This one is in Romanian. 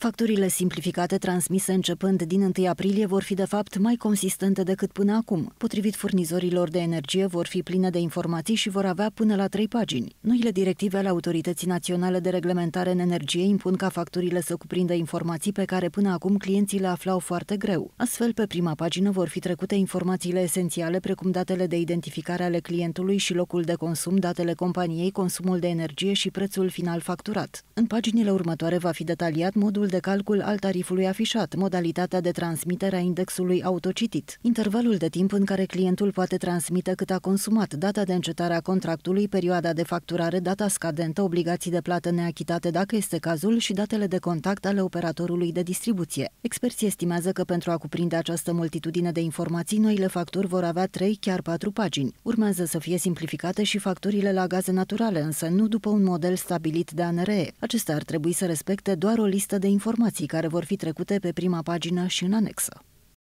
Facturile simplificate transmise începând din 1 aprilie vor fi de fapt mai consistente decât până acum. Potrivit furnizorilor de energie vor fi pline de informații și vor avea până la 3 pagini. Noile directive ale Autorității Naționale de Reglementare în Energie impun ca facturile să cuprindă informații pe care până acum clienții le aflau foarte greu. Astfel, pe prima pagină vor fi trecute informațiile esențiale precum datele de identificare ale clientului și locul de consum, datele companiei, consumul de energie și prețul final facturat. În paginile următoare va fi detaliat modul de calcul al tarifului afișat, modalitatea de transmitere a indexului autocitit, intervalul de timp în care clientul poate transmite cât a consumat, data de încetare a contractului, perioada de facturare, data scadentă, obligații de plată neachitate dacă este cazul și datele de contact ale operatorului de distribuție. Experții estimează că pentru a cuprinde această multitudine de informații, noile facturi vor avea 3, chiar 4 pagini. Urmează să fie simplificate și facturile la gaze naturale, însă nu după un model stabilit de ANRE. Acestea ar trebui să respecte doar o listă de informații informații care vor fi trecute pe prima pagină și în anexă.